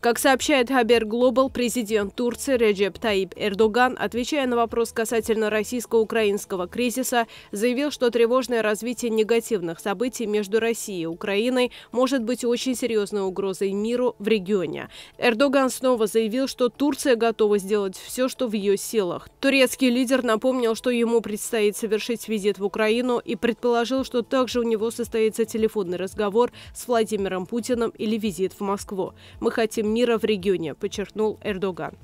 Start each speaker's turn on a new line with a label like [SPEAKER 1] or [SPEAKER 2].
[SPEAKER 1] Как сообщает Хабер Глобал, президент Турции Реджеп Таиб Эрдоган, отвечая на вопрос касательно российско-украинского кризиса, заявил, что тревожное развитие негативных событий между Россией и Украиной может быть очень серьезной угрозой миру в регионе. Эрдоган снова заявил, что Турция готова сделать все, что в ее силах. Турецкий лидер напомнил, что ему предстоит совершить визит в Украину и предположил, что также у него состоится телефонный разговор с Владимиром Путиным или визит в Москву. Мы хотим мира в регионе, подчеркнул Эрдоган.